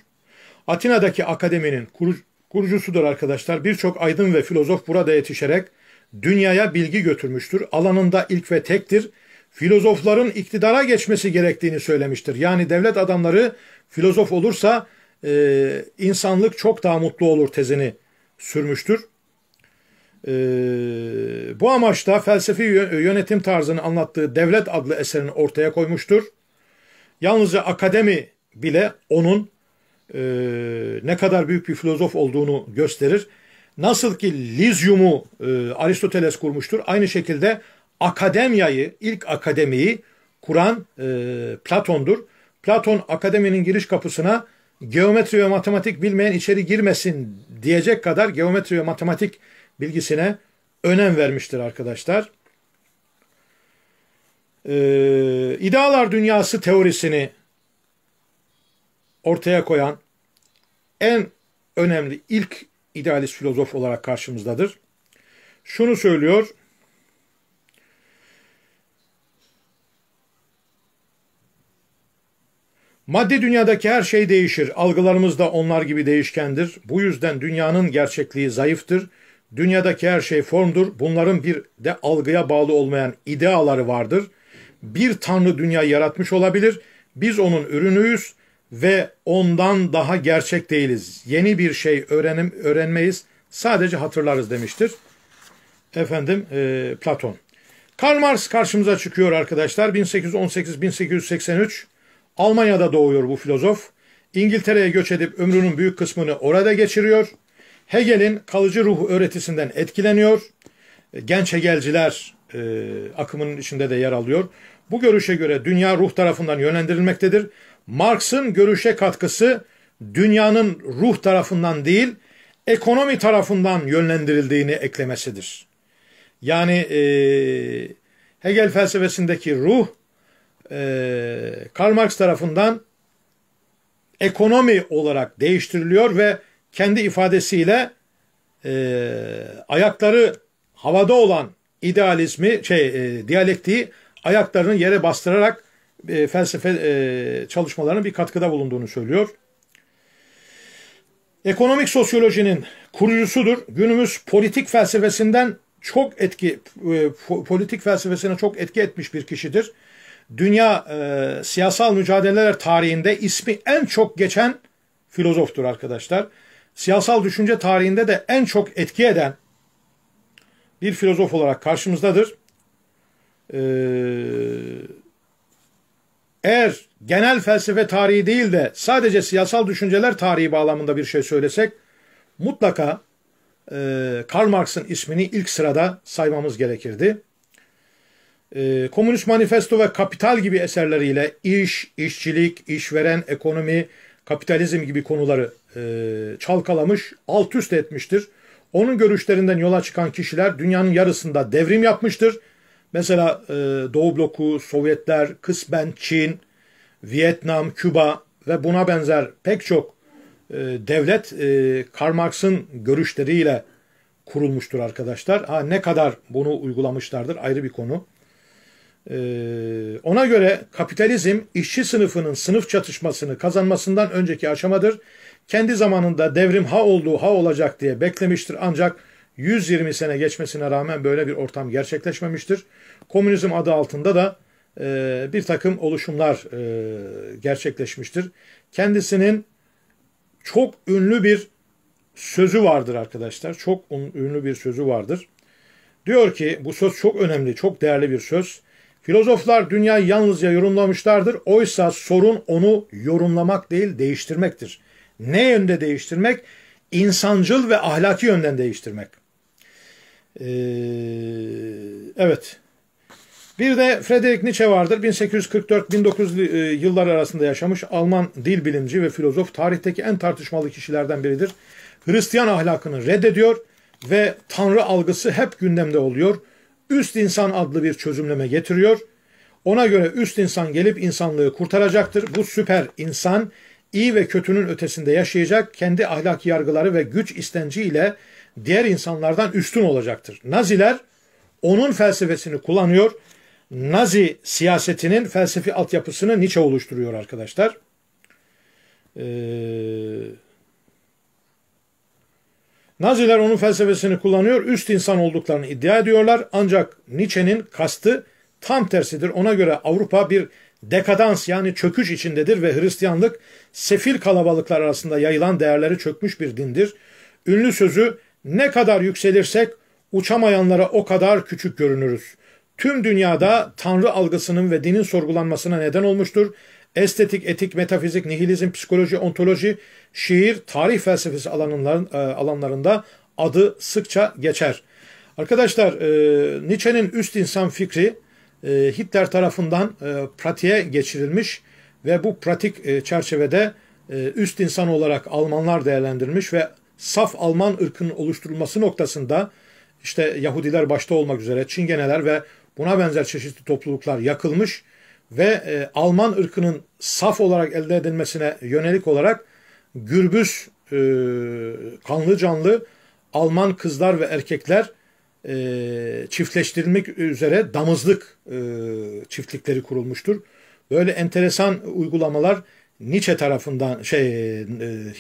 Atina'daki akademinin kurucusudur arkadaşlar. Birçok aydın ve filozof burada yetişerek dünyaya bilgi götürmüştür. Alanında ilk ve tektir filozofların iktidara geçmesi gerektiğini söylemiştir. Yani devlet adamları filozof olursa e, insanlık çok daha mutlu olur tezini sürmüştür. E, bu amaçta felsefi yönetim tarzını anlattığı Devlet adlı eserini ortaya koymuştur. Yalnızca akademi bile onun e, ne kadar büyük bir filozof olduğunu gösterir. Nasıl ki Lizyum'u e, Aristoteles kurmuştur, aynı şekilde akademyayı, ilk akademiyi kuran e, Platon'dur. Platon akademinin giriş kapısına geometri ve matematik bilmeyen içeri girmesin diyecek kadar geometri ve matematik bilgisine önem vermiştir arkadaşlar. Ee, idealar dünyası teorisini ortaya koyan en önemli ilk idealist filozof olarak karşımızdadır. Şunu söylüyor, Maddi dünyadaki her şey değişir. Algılarımız da onlar gibi değişkendir. Bu yüzden dünyanın gerçekliği zayıftır. Dünyadaki her şey formdur. Bunların bir de algıya bağlı olmayan ideaları vardır. Bir tanrı dünya yaratmış olabilir. Biz onun ürünüyüz ve ondan daha gerçek değiliz. Yeni bir şey öğrenim öğrenmeyiz. Sadece hatırlarız demiştir. Efendim e, Platon. Karl Marx karşımıza çıkıyor arkadaşlar. 1818-1883 Almanya'da doğuyor bu filozof. İngiltere'ye göç edip ömrünün büyük kısmını orada geçiriyor. Hegel'in kalıcı ruh öğretisinden etkileniyor. Genç Hegelciler e, akımının içinde de yer alıyor. Bu görüşe göre dünya ruh tarafından yönlendirilmektedir. Marx'ın görüşe katkısı dünyanın ruh tarafından değil, ekonomi tarafından yönlendirildiğini eklemesidir. Yani e, Hegel felsefesindeki ruh e, Karl Marx tarafından ekonomi olarak değiştiriliyor ve kendi ifadesiyle e, ayakları havada olan idealizmi, şey, e, diyalektiği ayaklarını yere bastırarak e, felsefe e, çalışmalarının bir katkıda bulunduğunu söylüyor. Ekonomik sosyolojinin kurucusudur. Günümüz politik felsefesinden çok etki e, politik felsefesine çok etki etmiş bir kişidir dünya e, siyasal mücadeleler tarihinde ismi en çok geçen filozoftur arkadaşlar. Siyasal düşünce tarihinde de en çok etki eden bir filozof olarak karşımızdadır. Ee, eğer genel felsefe tarihi değil de sadece siyasal düşünceler tarihi bağlamında bir şey söylesek mutlaka e, Karl Marx'ın ismini ilk sırada saymamız gerekirdi. Ee, Komünist Manifesto ve Kapital gibi eserleriyle iş, işçilik, işveren, ekonomi, kapitalizm gibi konuları e, çalkalamış, alt üst etmiştir. Onun görüşlerinden yola çıkan kişiler dünyanın yarısında devrim yapmıştır. Mesela e, Doğu bloku, Sovyetler, kısmen Çin, Vietnam, Küba ve buna benzer pek çok e, devlet Karl Marx'ın görüşleriyle kurulmuştur arkadaşlar. Ha ne kadar bunu uygulamışlardır ayrı bir konu. Ee, ona göre kapitalizm işçi sınıfının sınıf çatışmasını kazanmasından önceki aşamadır. Kendi zamanında devrim ha olduğu ha olacak diye beklemiştir ancak 120 sene geçmesine rağmen böyle bir ortam gerçekleşmemiştir. Komünizm adı altında da e, bir takım oluşumlar e, gerçekleşmiştir. Kendisinin çok ünlü bir sözü vardır arkadaşlar. Çok ünlü bir sözü vardır. Diyor ki bu söz çok önemli, çok değerli bir söz. Filozoflar dünyayı yalnızca yorumlamışlardır. Oysa sorun onu yorumlamak değil değiştirmektir. Ne yönde değiştirmek? İnsancıl ve ahlaki yönden değiştirmek. Ee, evet. Bir de Friedrich Nietzsche vardır. 1844-1900 e, yıllar arasında yaşamış Alman dil bilimci ve filozof tarihteki en tartışmalı kişilerden biridir. Hristiyan ahlakını reddediyor ve Tanrı algısı hep gündemde oluyor üst insan adlı bir çözümleme getiriyor. Ona göre üst insan gelip insanlığı kurtaracaktır. Bu süper insan iyi ve kötünün ötesinde yaşayacak, kendi ahlak yargıları ve güç istenci ile diğer insanlardan üstün olacaktır. Naziler onun felsefesini kullanıyor. Nazi siyasetinin felsefi altyapısını Nietzsche oluşturuyor arkadaşlar. Eee Naziler onun felsefesini kullanıyor, üst insan olduklarını iddia ediyorlar. Ancak Nietzsche'nin kastı tam tersidir. Ona göre Avrupa bir dekadans yani çöküş içindedir ve Hristiyanlık sefil kalabalıklar arasında yayılan değerleri çökmüş bir dindir. Ünlü sözü ne kadar yükselirsek uçamayanlara o kadar küçük görünürüz. Tüm dünyada Tanrı algısının ve dinin sorgulanmasına neden olmuştur estetik, etik, metafizik, nihilizm, psikoloji, ontoloji, şiir, tarih felsefesi alanların, e, alanlarında adı sıkça geçer. Arkadaşlar e, Nietzsche'nin üst insan fikri e, Hitler tarafından e, pratiğe geçirilmiş ve bu pratik e, çerçevede e, üst insan olarak Almanlar değerlendirilmiş ve saf Alman ırkının oluşturulması noktasında işte Yahudiler başta olmak üzere Çingeneler ve buna benzer çeşitli topluluklar yakılmış ve ve e, Alman ırkının saf olarak elde edilmesine yönelik olarak gürbüz e, kanlı canlı Alman kızlar ve erkekler e, çiftleştirilmek üzere damızlık e, çiftlikleri kurulmuştur. Böyle enteresan uygulamalar Nietzsche tarafından şey e,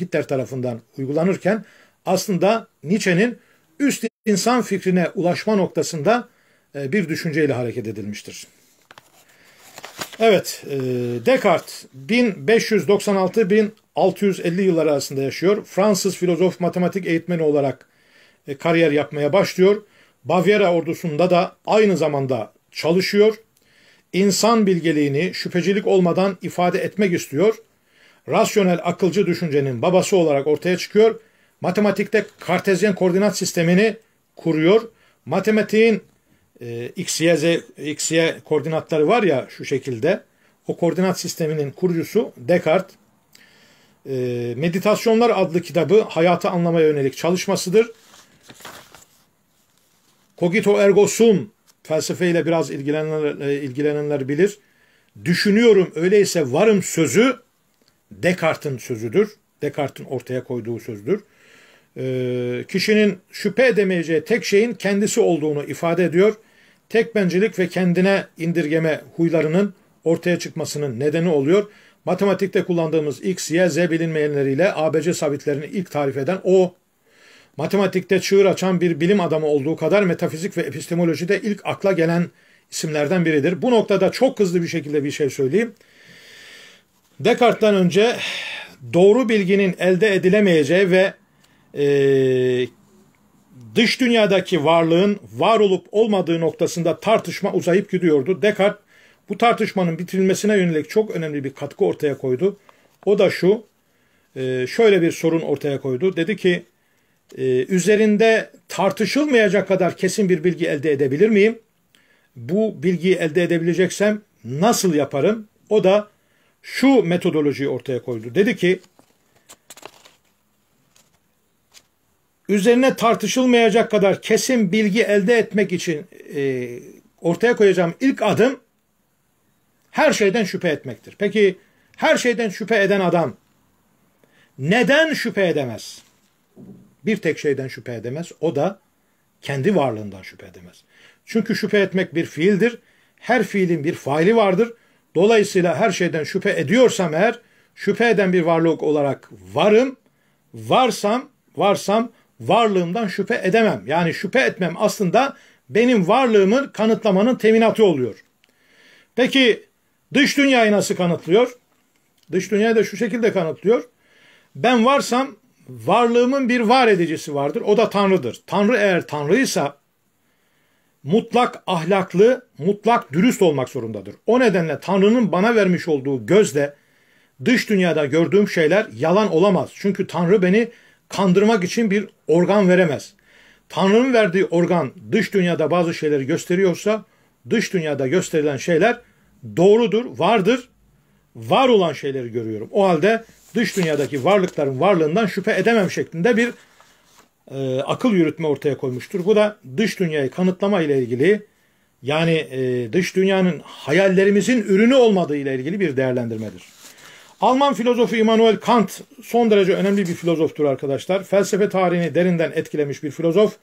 Hitler tarafından uygulanırken aslında Nietzsche'nin üst insan fikrine ulaşma noktasında e, bir düşünceyle hareket edilmiştir. Evet, e, Descartes 1596-1650 yılları arasında yaşıyor. Fransız filozof matematik eğitmeni olarak e, kariyer yapmaya başlıyor. Bavyera ordusunda da aynı zamanda çalışıyor. İnsan bilgeliğini şüphecilik olmadan ifade etmek istiyor. Rasyonel akılcı düşüncenin babası olarak ortaya çıkıyor. Matematikte kartezyen koordinat sistemini kuruyor. Matematiğin e, X, Y, Z, X, Y koordinatları var ya şu şekilde. O koordinat sisteminin kurucusu Descartes. Ee, Meditasyonlar adlı kitabı hayatı anlamaya yönelik çalışmasıdır. Cogito ergo sum felsefeyle biraz ilgilenenler, e, ilgilenenler bilir. Düşünüyorum öyleyse varım sözü Descartes'in sözüdür. Descartes'in ortaya koyduğu sözdür. E, kişinin şüphe edemeyeceği tek şeyin kendisi olduğunu ifade ediyor tekbencilik ve kendine indirgeme huylarının ortaya çıkmasının nedeni oluyor. Matematikte kullandığımız x, y, z bilinmeyenleriyle ABC sabitlerini ilk tarif eden o. Matematikte çığır açan bir bilim adamı olduğu kadar metafizik ve epistemolojide ilk akla gelen isimlerden biridir. Bu noktada çok hızlı bir şekilde bir şey söyleyeyim. Descartes'ten önce doğru bilginin elde edilemeyeceği ve e, dış dünyadaki varlığın var olup olmadığı noktasında tartışma uzayıp gidiyordu. Descartes bu tartışmanın bitirilmesine yönelik çok önemli bir katkı ortaya koydu. O da şu, e, şöyle bir sorun ortaya koydu. Dedi ki, e, üzerinde tartışılmayacak kadar kesin bir bilgi elde edebilir miyim? Bu bilgiyi elde edebileceksem nasıl yaparım? O da şu metodolojiyi ortaya koydu. Dedi ki, üzerine tartışılmayacak kadar kesin bilgi elde etmek için e, ortaya koyacağım ilk adım her şeyden şüphe etmektir. Peki her şeyden şüphe eden adam neden şüphe edemez? Bir tek şeyden şüphe edemez. O da kendi varlığından şüphe edemez. Çünkü şüphe etmek bir fiildir. Her fiilin bir faili vardır. Dolayısıyla her şeyden şüphe ediyorsam eğer şüphe eden bir varlık olarak varım. Varsam, varsam varlığımdan şüphe edemem. Yani şüphe etmem aslında benim varlığımı kanıtlamanın teminatı oluyor. Peki dış dünyayı nasıl kanıtlıyor? Dış dünyayı da şu şekilde kanıtlıyor. Ben varsam varlığımın bir var edicisi vardır. O da Tanrı'dır. Tanrı eğer Tanrıysa mutlak ahlaklı, mutlak dürüst olmak zorundadır. O nedenle Tanrı'nın bana vermiş olduğu gözle dış dünyada gördüğüm şeyler yalan olamaz. Çünkü Tanrı beni kandırmak için bir organ veremez. Tanrı'nın verdiği organ dış dünyada bazı şeyleri gösteriyorsa dış dünyada gösterilen şeyler doğrudur, vardır. Var olan şeyleri görüyorum. O halde dış dünyadaki varlıkların varlığından şüphe edemem şeklinde bir e, akıl yürütme ortaya koymuştur. Bu da dış dünyayı kanıtlama ile ilgili yani e, dış dünyanın hayallerimizin ürünü olmadığı ile ilgili bir değerlendirmedir. Alman filozofu Immanuel Kant son derece önemli bir filozoftur arkadaşlar. Felsefe tarihini derinden etkilemiş bir filozof.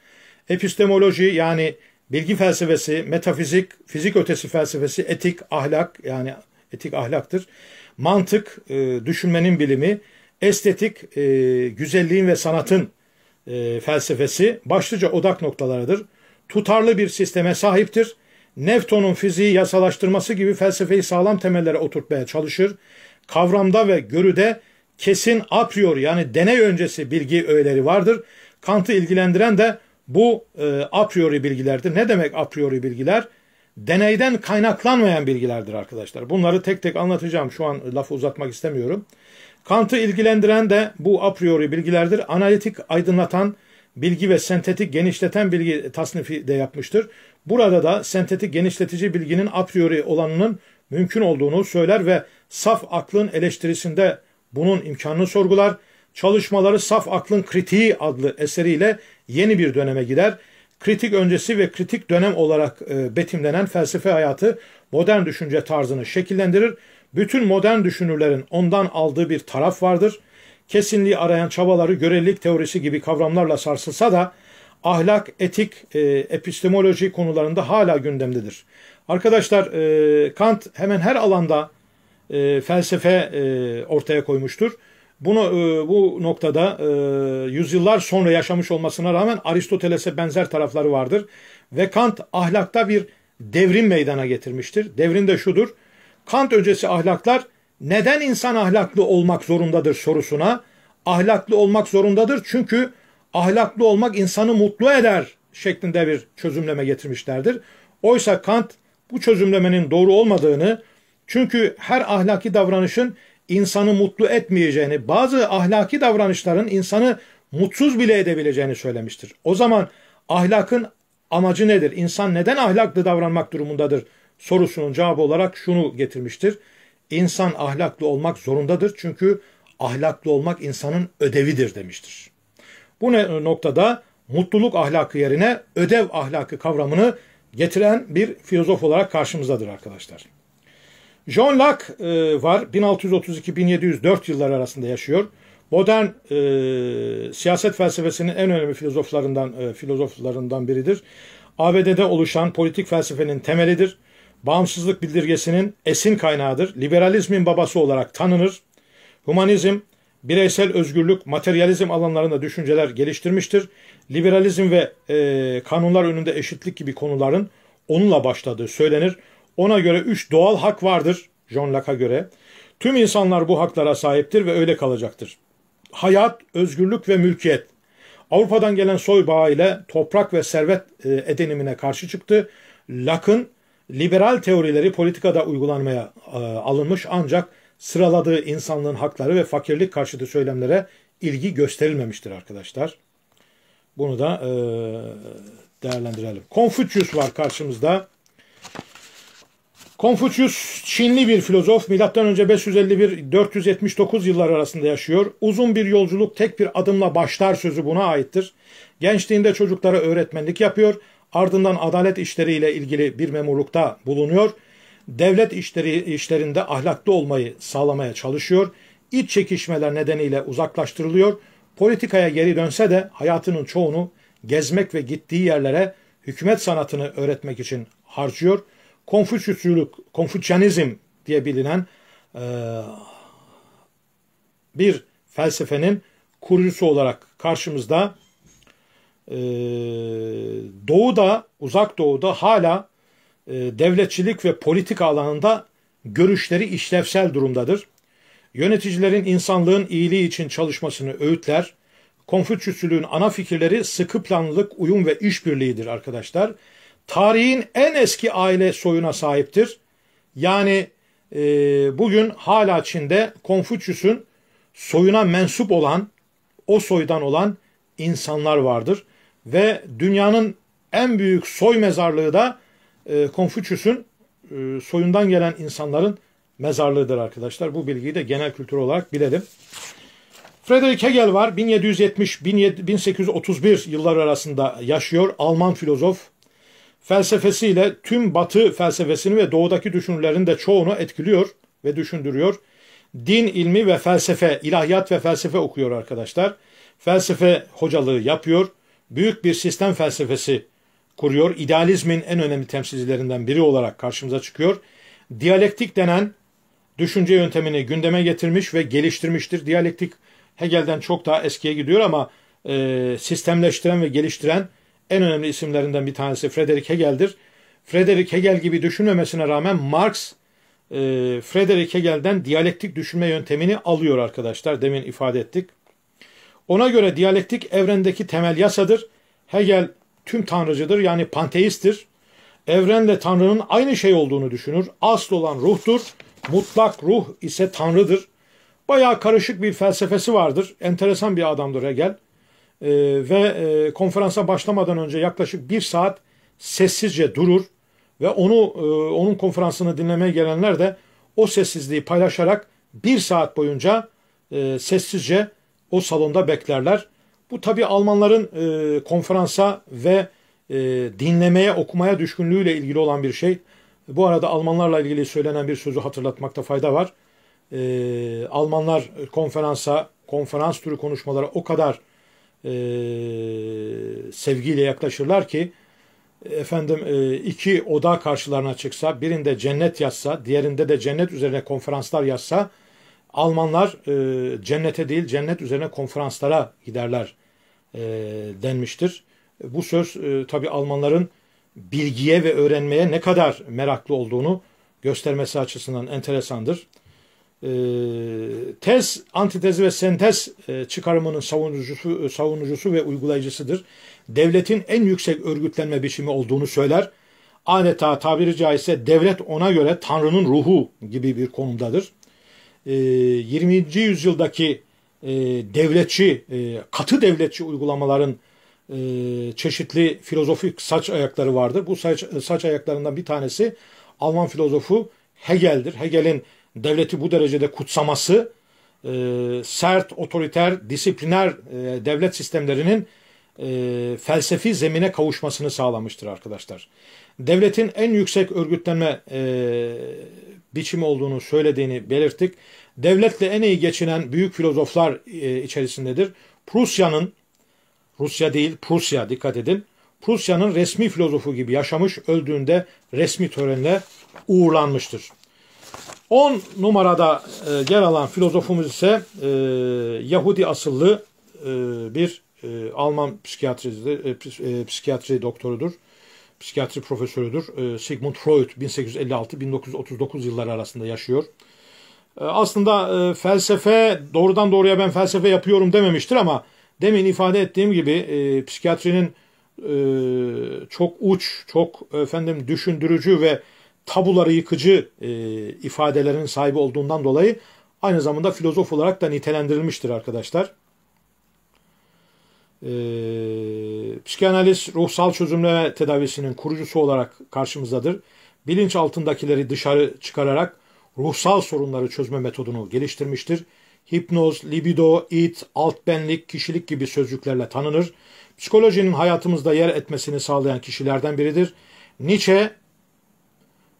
Epistemoloji yani bilgi felsefesi, metafizik, fizik ötesi felsefesi, etik, ahlak yani etik ahlaktır. Mantık, e, düşünmenin bilimi, estetik, e, güzelliğin ve sanatın e, felsefesi başlıca odak noktalarıdır. Tutarlı bir sisteme sahiptir. Newton'un fiziği yasalaştırması gibi felsefeyi sağlam temellere oturtmaya çalışır kavramda ve görüde kesin a priori yani deney öncesi bilgi öğeleri vardır. Kant'ı ilgilendiren de bu e, a priori bilgilerdir. Ne demek a priori bilgiler? Deneyden kaynaklanmayan bilgilerdir arkadaşlar. Bunları tek tek anlatacağım. Şu an lafı uzatmak istemiyorum. Kant'ı ilgilendiren de bu a priori bilgilerdir. Analitik aydınlatan bilgi ve sentetik genişleten bilgi tasnifi de yapmıştır. Burada da sentetik genişletici bilginin a priori olanının mümkün olduğunu söyler ve saf aklın eleştirisinde bunun imkanını sorgular, çalışmaları Saf Aklın Kritiği adlı eseriyle yeni bir döneme gider. Kritik öncesi ve kritik dönem olarak e, betimlenen felsefe hayatı modern düşünce tarzını şekillendirir. Bütün modern düşünürlerin ondan aldığı bir taraf vardır. Kesinliği arayan çabaları görelilik teorisi gibi kavramlarla sarsılsa da ahlak, etik, e, epistemoloji konularında hala gündemdedir. Arkadaşlar e, Kant hemen her alanda e, felsefe e, ortaya koymuştur. Bunu e, bu noktada e, yüzyıllar sonra yaşamış olmasına rağmen Aristoteles'e benzer tarafları vardır ve Kant ahlakta bir devrim meydana getirmiştir. Devrim de şudur. Kant öncesi ahlaklar neden insan ahlaklı olmak zorundadır sorusuna ahlaklı olmak zorundadır çünkü ahlaklı olmak insanı mutlu eder şeklinde bir çözümleme getirmişlerdir. Oysa Kant bu çözümlemenin doğru olmadığını, çünkü her ahlaki davranışın insanı mutlu etmeyeceğini, bazı ahlaki davranışların insanı mutsuz bile edebileceğini söylemiştir. O zaman ahlakın amacı nedir? İnsan neden ahlaklı davranmak durumundadır? Sorusunun cevabı olarak şunu getirmiştir. İnsan ahlaklı olmak zorundadır çünkü ahlaklı olmak insanın ödevidir demiştir. Bu noktada mutluluk ahlakı yerine ödev ahlakı kavramını getiren bir filozof olarak karşımızdadır arkadaşlar. John Locke e, var. 1632-1704 yılları arasında yaşıyor. Modern e, siyaset felsefesinin en önemli filozoflarından e, filozoflarından biridir. ABD'de oluşan politik felsefenin temelidir. Bağımsızlık bildirgesinin esin kaynağıdır. Liberalizmin babası olarak tanınır. Humanizm, bireysel özgürlük, materyalizm alanlarında düşünceler geliştirmiştir. Liberalizm ve e, kanunlar önünde eşitlik gibi konuların onunla başladığı söylenir. Ona göre üç doğal hak vardır John Locke'a göre. Tüm insanlar bu haklara sahiptir ve öyle kalacaktır. Hayat, özgürlük ve mülkiyet. Avrupa'dan gelen soy bağı ile toprak ve servet e, edinimine karşı çıktı. Locke'ın liberal teorileri politikada uygulanmaya e, alınmış ancak sıraladığı insanlığın hakları ve fakirlik karşıtı söylemlere ilgi gösterilmemiştir arkadaşlar. Bunu da e, değerlendirelim. Konfüçyüs var karşımızda. Konfüçyüs Çinli bir filozof. önce 551-479 yılları arasında yaşıyor. Uzun bir yolculuk tek bir adımla başlar sözü buna aittir. Gençliğinde çocuklara öğretmenlik yapıyor. Ardından adalet işleriyle ilgili bir memurlukta bulunuyor. Devlet işleri işlerinde ahlaklı olmayı sağlamaya çalışıyor. İç çekişmeler nedeniyle uzaklaştırılıyor. Politikaya geri dönse de hayatının çoğunu gezmek ve gittiği yerlere hükümet sanatını öğretmek için harcıyor.'' Konfüçyüsçülük, Konfüçyanizm diye bilinen e, bir felsefenin kurucusu olarak karşımızda e, doğuda, uzak doğuda hala e, devletçilik ve politik alanında görüşleri işlevsel durumdadır. Yöneticilerin insanlığın iyiliği için çalışmasını öğütler. Konfüçyüsçülüğün ana fikirleri sıkı planlılık, uyum ve işbirliğidir arkadaşlar tarihin en eski aile soyuna sahiptir. Yani e, bugün hala Çin'de Konfüçyüs'ün soyuna mensup olan, o soydan olan insanlar vardır. Ve dünyanın en büyük soy mezarlığı da e, Konfüçyüs'ün e, soyundan gelen insanların mezarlığıdır arkadaşlar. Bu bilgiyi de genel kültür olarak bilelim. Frederick Hegel var. 1770-1831 yılları arasında yaşıyor. Alman filozof felsefesiyle tüm batı felsefesini ve doğudaki düşünürlerin de çoğunu etkiliyor ve düşündürüyor. Din ilmi ve felsefe, ilahiyat ve felsefe okuyor arkadaşlar. Felsefe hocalığı yapıyor. Büyük bir sistem felsefesi kuruyor. İdealizmin en önemli temsilcilerinden biri olarak karşımıza çıkıyor. Diyalektik denen düşünce yöntemini gündeme getirmiş ve geliştirmiştir. Diyalektik Hegel'den çok daha eskiye gidiyor ama e, sistemleştiren ve geliştiren en önemli isimlerinden bir tanesi Frederick Hegel'dir. Frederick Hegel gibi düşünmemesine rağmen Marx e, Frederick Hegel'den diyalektik düşünme yöntemini alıyor arkadaşlar. Demin ifade ettik. Ona göre diyalektik evrendeki temel yasadır. Hegel tüm tanrıcıdır yani panteisttir. Evrenle tanrının aynı şey olduğunu düşünür. Asıl olan ruhtur. Mutlak ruh ise tanrıdır. Bayağı karışık bir felsefesi vardır. Enteresan bir adamdır Hegel. Ee, ve e, konferansa başlamadan önce yaklaşık bir saat sessizce durur ve onu e, onun konferansını dinlemeye gelenler de o sessizliği paylaşarak bir saat boyunca e, sessizce o salonda beklerler. Bu tabi Almanların konferansa ve dinlemeye, okumaya düşkünlüğüyle ilgili olan bir şey. Bu arada Almanlarla ilgili söylenen bir sözü hatırlatmakta fayda var. E, Almanlar konferansa, konferans türü konuşmalara o kadar e, sevgiyle yaklaşırlar ki efendim e, iki oda karşılarına çıksa birinde cennet yazsa diğerinde de cennet üzerine konferanslar yazsa Almanlar e, cennete değil cennet üzerine konferanslara giderler e, denmiştir. Bu söz e, tabi Almanların bilgiye ve öğrenmeye ne kadar meraklı olduğunu göstermesi açısından enteresandır e, tez, antitez ve sentez e, çıkarımının savunucusu, e, savunucusu ve uygulayıcısıdır. Devletin en yüksek örgütlenme biçimi olduğunu söyler. Adeta tabiri caizse devlet ona göre Tanrı'nın ruhu gibi bir konumdadır. 20. Ee, yüzyıldaki e, devletçi, katı devletçi uygulamaların çeşitli filozofik saç ayakları vardır. Bu saç, saç ayaklarından bir tanesi Alman filozofu Hegel'dir. Hegel'in devleti bu derecede kutsaması e, sert, otoriter, disipliner e, devlet sistemlerinin e, felsefi zemine kavuşmasını sağlamıştır arkadaşlar. Devletin en yüksek örgütlenme e, biçimi olduğunu söylediğini belirttik. Devletle en iyi geçinen büyük filozoflar e, içerisindedir. Prusya'nın, Rusya değil Prusya dikkat edin, Prusya'nın resmi filozofu gibi yaşamış öldüğünde resmi törenle uğurlanmıştır. 10 numarada e, yer alan filozofumuz ise e, Yahudi asıllı e, bir Alman psikiyatrisi, psikiyatri doktorudur. Psikiyatri profesörüdür. Sigmund Freud 1856-1939 yılları arasında yaşıyor. aslında felsefe doğrudan doğruya ben felsefe yapıyorum dememiştir ama demin ifade ettiğim gibi psikiyatrinin çok uç, çok efendim düşündürücü ve tabuları yıkıcı e, ifadelerin sahibi olduğundan dolayı aynı zamanda filozof olarak da nitelendirilmiştir arkadaşlar. E, psikanaliz ruhsal çözümleme tedavisinin kurucusu olarak karşımızdadır. Bilinç altındakileri dışarı çıkararak ruhsal sorunları çözme metodunu geliştirmiştir. Hipnoz, libido, it, alt benlik, kişilik gibi sözcüklerle tanınır. Psikolojinin hayatımızda yer etmesini sağlayan kişilerden biridir. Nietzsche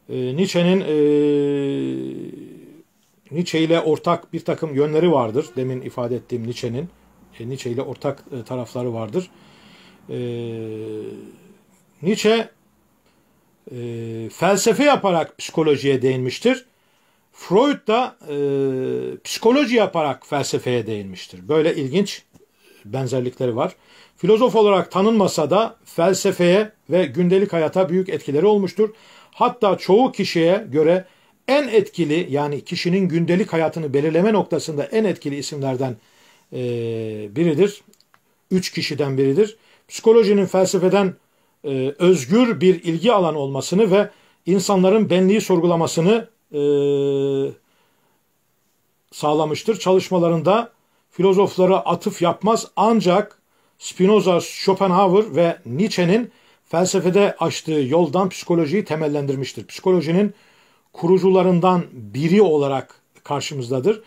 e, Nietzsche'nin e, Nietzsche ile ortak bir takım yönleri vardır. Demin ifade ettiğim Nietzsche'nin e, Nietzsche ile ortak e, tarafları vardır. E, Nietzsche e, felsefe yaparak psikolojiye değinmiştir. Freud da e, psikoloji yaparak felsefeye değinmiştir. Böyle ilginç benzerlikleri var. Filozof olarak tanınmasa da felsefeye ve gündelik hayata büyük etkileri olmuştur hatta çoğu kişiye göre en etkili yani kişinin gündelik hayatını belirleme noktasında en etkili isimlerden e, biridir. Üç kişiden biridir. Psikolojinin felsefeden e, özgür bir ilgi alan olmasını ve insanların benliği sorgulamasını e, sağlamıştır. Çalışmalarında filozoflara atıf yapmaz ancak Spinoza, Schopenhauer ve Nietzsche'nin felsefede açtığı yoldan psikolojiyi temellendirmiştir. Psikolojinin kurucularından biri olarak karşımızdadır.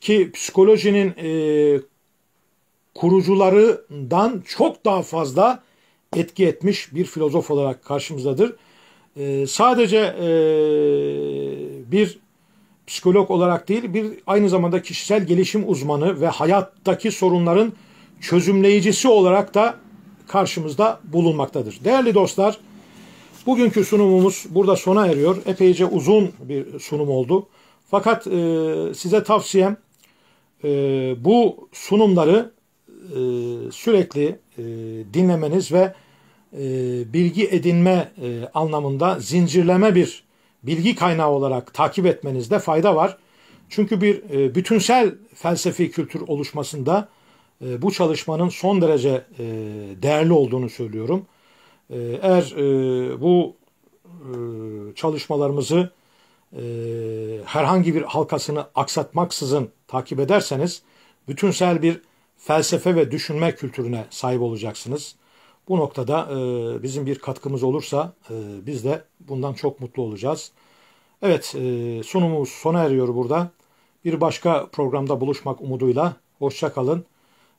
Ki psikolojinin e, kurucularından çok daha fazla etki etmiş bir filozof olarak karşımızdadır. E, sadece e, bir psikolog olarak değil bir aynı zamanda kişisel gelişim uzmanı ve hayattaki sorunların çözümleyicisi olarak da karşımızda bulunmaktadır. Değerli dostlar, bugünkü sunumumuz burada sona eriyor. Epeyce uzun bir sunum oldu. Fakat e, size tavsiyem e, bu sunumları e, sürekli e, dinlemeniz ve e, bilgi edinme e, anlamında zincirleme bir bilgi kaynağı olarak takip etmenizde fayda var. Çünkü bir e, bütünsel felsefi kültür oluşmasında ee, bu çalışmanın son derece e, değerli olduğunu söylüyorum. Ee, eğer e, bu e, çalışmalarımızı herhangi bir halkasını aksatmaksızın takip ederseniz bütünsel bir felsefe ve düşünme kültürüne sahip olacaksınız. Bu noktada bizim bir katkımız olursa biz de bundan çok mutlu olacağız. Evet e, sunumumuz sona eriyor burada. Bir başka programda buluşmak umuduyla. Hoşçakalın.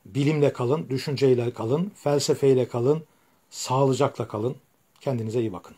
Bilimle kalın, düşünceyle kalın, felsefeyle kalın, sağlıcakla kalın. Kendinize iyi bakın.